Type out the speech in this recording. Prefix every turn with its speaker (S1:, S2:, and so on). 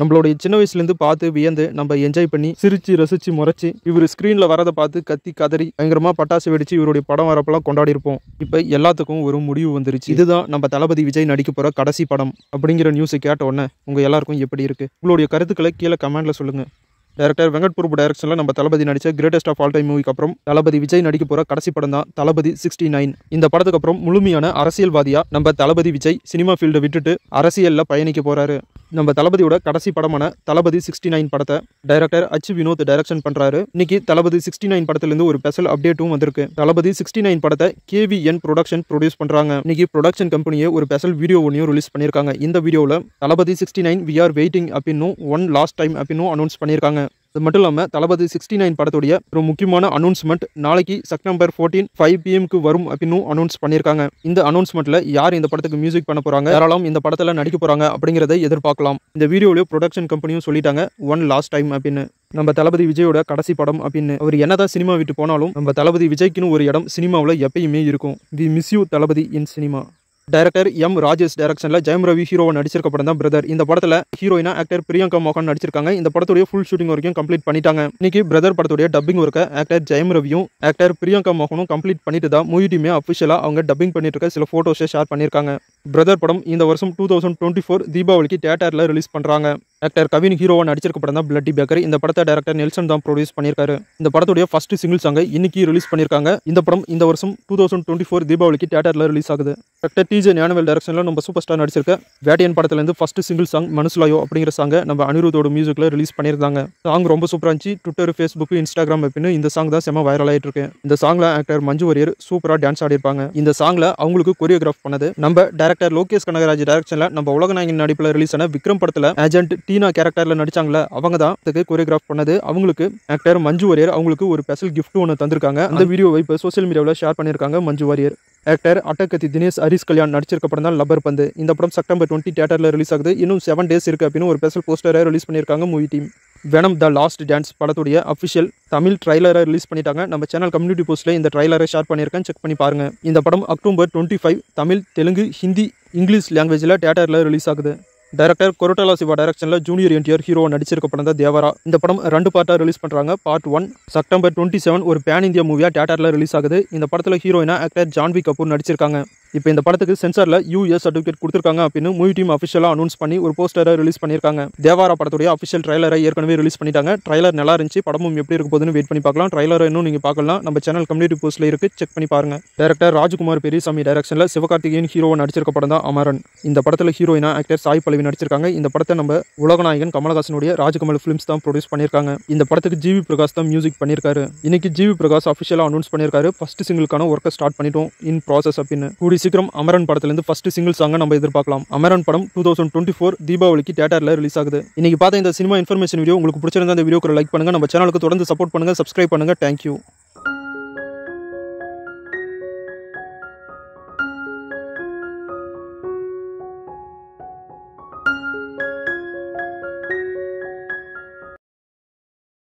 S1: நம்மளுடைய சின்ன வயசுலேருந்து பார்த்து வியந்து நம்ம என்ஜாய் பண்ணி சிரிச்சு ரசிச்சு முறைச்சி இவர் ஸ்க்ரீனில் வரதை பார்த்து கத்தி கதறி பயங்கரமாக பட்டாசு வெடிச்சு இவருடைய படம் வரப்பெல்லாம் கொண்டாடி இருப்போம் இப்போ எல்லாத்துக்கும் ஒரு முடிவு வந்துருச்சு இதுதான் நம்ம தளபதி விஜய் நடிக்க போகிற கடைசி படம் அப்படிங்கிற நியூஸை கேட்ட உடனே உங்கள் எல்லாருக்கும் எப்படி இருக்குது உங்களுடைய கருத்துக்களை கீழே கமெண்ட்டில் சொல்லுங்கள் டேரக்டர் வெங்கட் பிரபு டைரக்ஷனில் நம்ம தளபதி நடித்த கிரேட்டஸ்ட் ஆஃப் ஆல் டைம் மூவிக்கு அப்புறம் தளபதி விஜய் நடிக்க போகிற கடைசி படம் தான் தளபதி சிக்ஸ்டி நைன் இந்த படத்துக்கு அப்புறம் முழுமையான அரசியல்வாதியாக நம்ம தளபதி விஜய் சினிமா ஃபீல்டை விட்டுட்டு அரசியலில் பயணிக்க போகிறாரு நம்ம தளபதியோட கடைசி படமான தளபதி சிக்ஸ்டி நைன் படத்தை டைரக்டர் அச்சு வினோத் டைரக்ஷன் பண்ணுறாரு இன்னைக்கு தளபதி சிக்ஸ்டி நைன் படத்துலேருந்து ஒரு ஸ்பெஷல் அப்டேட்டும் வந்திருக்கு தளபதி சிக்ஸ்டி நைன் படத்தை கேவி என் ப்ரொடக்ஷன் ப்ரொடியூஸ் பண்ணுறாங்க இன்னைக்கு ப்ரொடக்ஷன் கம்பெனியை ஒரு ஸ்பெஷல் வீடியோ ஒன்றையும் ரிலீஸ் பண்ணியிருக்காங்க இந்த வீடியோவில் Thalapathy sixty nine we are waiting அப்படின்னு ஒன் லாஸ்ட் டைம் அப்படின்னு அனௌன்ஸ் பண்ணியிருக்காங்க அது மட்டும் இல்லாமல் தளபதி சிக்ஸ்டி நைன் படத்துடைய ஒரு முக்கியமான அனௌன்ஸ்மெண்ட் நாளைக்கு செப்டம்பர் ஃபோர்டீன் ஃபைவ் பிஎம்க்கு வரும் அப்படின்னு அனௌன்ஸ் பண்ணியிருக்காங்க இந்த அனௌன்ஸ்மெண்ட்டில் யார் இந்த படத்துக்கு மியூசிக் பண்ண போகிறாங்க யாராலும் இந்த படத்தில் நடிக்க போகிறாங்க அப்படிங்கிறத எதிர்பார்க்கலாம் இந்த வீடியோவிலேயே ப்ரொடக்ஷன் கம்பெனியும் சொல்லிட்டாங்க ஒன் லாஸ்ட் டைம் அப்படின்னு நம்ம தளபதி விஜயோட கடைசி படம் அப்படின்னு அவர் என்னதான் சினிமா விட்டு போனாலும் நம்ம தளபதி விஜய்க்குன்னு ஒரு இடம் சினிமாவில் எப்பயுமே இருக்கும் we miss you Thalapathy in cinema director M Rajesh டைரக்ஷனில் ஜெயம் ரவி ஹீரோவை நடிச்சிருக்க படம் தான் பிரதர் இந்த படத்தில் ஹீரோயினா ஆக்டர் பிரியங்கா மோகன் நடிச்சிருக்காங்க இந்த படத்துடைய ஃபுல் ஷூட்டிங் வரைக்கும் கம்ப்ளீட் பண்ணிட்டாங்க இன்னைக்கு பிரதர் படத்துடைய டப்பிங் ஒர்க்கை ஆக்டர் ஜெயம் ரவியும் ஆக்டர் பிரியங்கா மோகனும் கம்ப்ளீட் பண்ணிட்டு தான் மூவி டீமே அஃபிஷியலாக அவங்க டப்பிங் பண்ணிட்டு இருக்க சில ஃபோட்டோஸை ஷேர் பண்ணியிருக்காங்க பிரதர் படம் இந்த வருஷம் டூ தௌசண்ட் டுவெண்ட்டி ஃபோர் தீபாவளிக்கு தேட்டரில் ரிலீஸ் பண்ணுறாங்க ஆக்டர் கவின் ஹீரோவாக நடிச்சிருக்க படம் தான் பிளட்டி பேக்கர் இந்த படத்தை டேரக்டர் நெல்சன் தான் ப்ரொடியூஸ் பண்ணியிருக்காரு இந்த படத்துடைய ஃபர்ஸ்ட் சிங்கிள் சாங்கை இன்னைக்கு ரிலீஸ் பண்ணியிருக்காங்க இந்த படம் இந்த வருஷம் டூ தௌசண்ட் டுவெண்ட்டி ஃபோர் தீபாவளிக்கு தேட்டரில் ரிலீஸ் ஆகுது டேரக்டர் டிஜே ஞானவேல் டேரக்ஷனில் நம்ம சூப்பர் ஸ்டார் நடிச்சிருக்க வேட்டியன் படத்துலேருந்து ஃபர்ஸ்ட் சிங்கிள் சாங் மனுசுலாயோ அப்படிங்கிற சாங்கை நம்ம அனிருத்தோட மியூசிக்கில் ரிலீஸ் பண்ணியிருந்தாங்க சாங் ரொம்ப சூப்பராக இருந்துச்சு ட்விட்டர் ஃபேஸ்புக் இன்ஸ்டாகிராம் அப்படின்னு இந்த சாங் தான் செம வைரல் ஆகிட்டு இருக்கு இந்த சாங்கில் ஆக்டர் மஞ்சு வரியர் சூப்பராக டான்ஸ் ஆடிருப்பாங்க இந்த சாங்கில் அவங்களுக்கு கொரியோகிராஃப் பண்ணது நம்ம டேரக்டர் டேரக்டர் லோகேஷ் கனகராஜ் டேரக்ஷன்ல நம்ம உலகநாயகன் நடிப்பில் ரிலீஸ் ஆன விக்ரம் படத்துல ஏஜென்ட் டீனா கேரக்டரில் நடிச்சாங்களே அவங்க தான் கோரியோகிராஃப் பண்ணது அவங்களுக்கு ஆக்டர் மஞ்சு வாரியர் அவங்களுக்கு ஒரு ஸ்பெஷல் கிஃப்ட் ஒன்று தந்திருக்காங்க அந்த வீடியோவை இப்போ சோசியல் மீடியாவில் ஷேர் பண்ணியிருக்காங்க மஞ்சு வாரியர் ஆக்டர் அட்டகத்தி தினேஷ் ஹரிஷ் கல்யாண் நடிச்சிருக்க படம் தான் லப்பர் பந்து இந்த படம் செப்டம்பர் டுவெண்ட்டி தேட்டரில் ரிலீஸ் ஆகுது இன்னும் செவன் டேஸ் இருக்குது அப்படின்னு ஒரு ஸ்பெஷல் போஸ்டரை ரிலீஸ் பண்ணியிருக்காங்க movie team Venom the last dance படத்துடைய அஃபிஷியல் தமிழ் ட்ரைலரை ரிலீஸ் பண்ணிட்டாங்க நம்ம சேனல் கம்யூனிட்டி போஸ்ட்டில் இந்த ட்ரைலரை ஷேர் பண்ணியிருக்கேன் செக் பண்ணி பாருங்கள் இந்த படம் October twenty five Tamil Telugu Hindi English லாங்குவேஜில் தேட்டரில் ரிலீஸ் ஆகுது டைரக்டர் கொரோட்டாலா சிவா டைரக்ஷனில் ஜூனியர் என்டிஆர் ஹீரோ நடிச்சிருக்க படம் தான் தேவரா இந்த படம் ரெண்டு பார்ட்டாக ரிலீஸ் பண்ணுறாங்க part one September twenty seven ஒரு பேன் இந்தியா மூவியாக டேட்டரில் ரிலீஸ் ஆகுது இந்த படத்தில் ஹீரோயினா ஆக்டர் ஜான்வி கபூர் நடிச்சிருக்காங்க இப்போ இந்த படத்துக்கு சென்சாரில் யூஎஸ் சர்டிஃபிகேட் கொடுத்துருக்காங்க அப்படின்னு மூவி டீம் அஃபிஷியலாக அனௌன்ஸ் பண்ணி ஒரு போஸ்டரை ரிலீஸ் பண்ணியிருக்காங்க தேவாரா படத்துடைய அஃபிஷியல் ட்ரைலரை ஏற்கனவே ரிலீஸ் பண்ணிட்டாங்க ட்ரைலர் நல்லா இருந்துச்சு படமும் எப்படி இருக்க போதுன்னு வெயிட் பண்ணி பார்க்கலாம் ட்ரைலர் இன்னும் நீங்கள் பார்க்கலாம் நம்ம சேனல் கம்யூனிட்டி போஸ்டில் இருக்கு செக் பண்ணி பாருங்கள் டேரக்டர் ராஜ்குமார் பெரியசாமி டைரக்ஷனில் சிவகார்த்திகேயன் ஹீரோவை நடிச்சிருக்க படம் தான் அமரன் இந்த படத்தில் ஹீரோயினா ஆக்டர் சாய் பழவி நடிச்சிருக்காங்க இந்த படத்தை நம்ம உலகநாயகன் கமலஹாசனுடைய ராஜ்கமல் ஃபிலிம்ஸ் தான் ப்ரொடியூஸ் பண்ணியிருக்காங்க இந்த படத்துக்கு ஜிவி பிரகாஷ் தான் மியூசிக் பண்ணியிருக்காரு இன்னைக்கு ஜிவி பிரகாஷ் அஃபிஷியலாக அனௌன்ஸ் பண்ணியிருக்காரு ஃபர்ஸ்ட் சிங்கிளுக்கான ஒர்க்கை ஸ்டார்ட் பண்ணிட்டோம் இன் ப்ராசஸ் அப்படின்னு கூடி சீக்கிரம் அமரன் படத்துலேருந்து ஃபர்ஸ்ட் சிங்கிள் சாங்கை நம்ம எதிர்பார்க்கலாம் அமரன் படம் டூ தௌசண்ட் டுவெண்ட்டி ஃபோர் தீபாவளிக்கு தேட்டரில் ரிலீஸ் ஆகுது இன்னைக்கு பார்த்த இந்த சினிமா இன்ஃபர்மேஷன் வீடியோ உங்களுக்கு பிடிச்சிருந்தா அந்த வீடியோக்கு லைக் பண்ணுங்கள் நம்ம சேனலுக்கு தொடர்ந்து சப்போர்ட் பண்ணுங்கள் சப்ஸ்கிரைப் பண்ணுங்கள் தேங்க்யூ